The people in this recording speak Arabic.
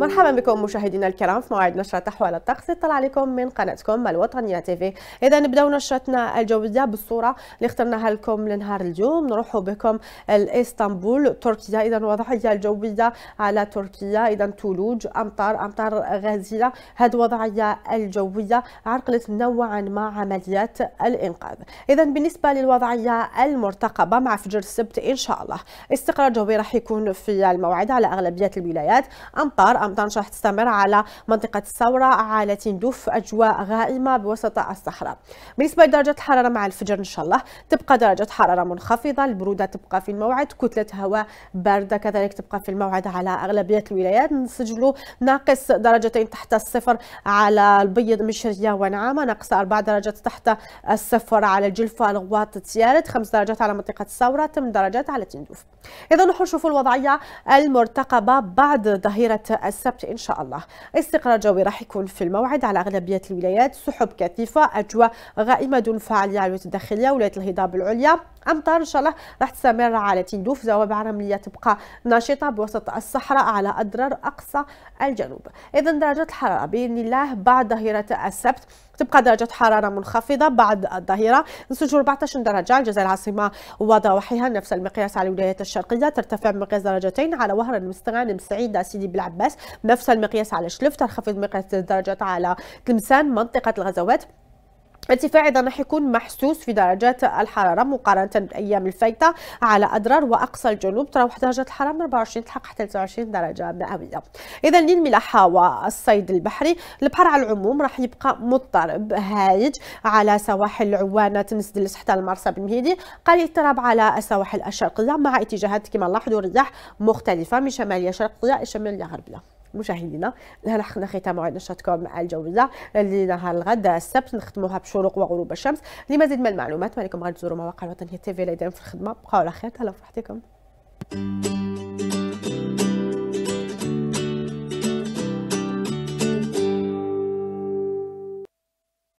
مرحبا بكم مشاهدينا الكرام في موعد نشرة أحوال الطقس تطلع عليكم من قناتكم الوطنية تيفي إذا نبداو نشرتنا الجوية بالصورة اللي اخترناها لكم لنهار اليوم نروحوا بكم لإسطنبول تركيا إذا وضعية الجوية على تركيا إذا ثلوج أمطار أمطار غازية هذه الوضعية الجوية عرقلت نوعا ما عمليات الإنقاذ إذا بالنسبة للوضعية المرتقبة مع فجر السبت إن شاء الله استقرار جوي راح يكون في الموعد على أغلبية الولايات أمطار طنجة تستمر على منطقة الثورة على تندف أجواء غائمة بوسط الصحراء بالنسبة لدرجة الحرارة مع الفجر إن شاء الله تبقى درجة حرارة منخفضة البرودة تبقى في الموعد كتلة هواء باردة كذلك تبقى في الموعد على أغلبية الولايات نسجلوا ناقص درجتين تحت الصفر على البيض مشرية ونعامة ناقص أربع درجات تحت الصفر على الجلفة الغواط تيارت خمس درجات على منطقة الثورة ثمان درجات على تندوف إذا نشوفوا الوضعية المرتقبة بعد ظهيرة الس السبت إن شاء الله استقرار جوي راح يكون في الموعد على أغلبية الولايات سحب كثيفة أجواء غائمة دون فاعلية على الولايات الداخلية ولاية الهضاب العليا امطار ان شاء الله راح تستمر على تندوف زوابع رمليه تبقى نشطه بوسط الصحراء على اضرار اقصى الجنوب اذا درجه الحراره باذن الله بعد ظهيره السبت تبقى درجة حرارة منخفضة بعد الظهيرة نسجل 14 درجة الجزائر العاصمة وضواحيها نفس المقياس على الولايات الشرقية ترتفع بمقياس درجتين على وهر المستغانم سعيدة سيدي بلعباس نفس المقياس على شلف تنخفض مقياس الدرجات على تلمسان منطقة الغزوات ارتفاع راح يكون محسوس في درجات الحراره مقارنه بالايام الفايته على اضرار واقصى الجنوب تراوح درجه الحراره من 24 تلحق حتى 23 درجه مئويه اذا للملاحه والصيد البحري البحر على العموم راح يبقى مضطرب هايج على سواحل عوانه تنسدلس حتى المرسى بالمهيدي قليل اضطراب على السواحل الشرقيه مع اتجاهات كما نلاحظوا رياح مختلفه من شماليه شرقيه الى شماليه غربيه مشاهدينا هنا ختام موعد نشاطكم مع الجوله اللي نهار الغد السبت نختموها بشروق وغروب الشمس لمزيد من المعلومات مالكم غتزوروا مواقع الوطنيه تيفي في الخدمه بقاو على خير تهلا في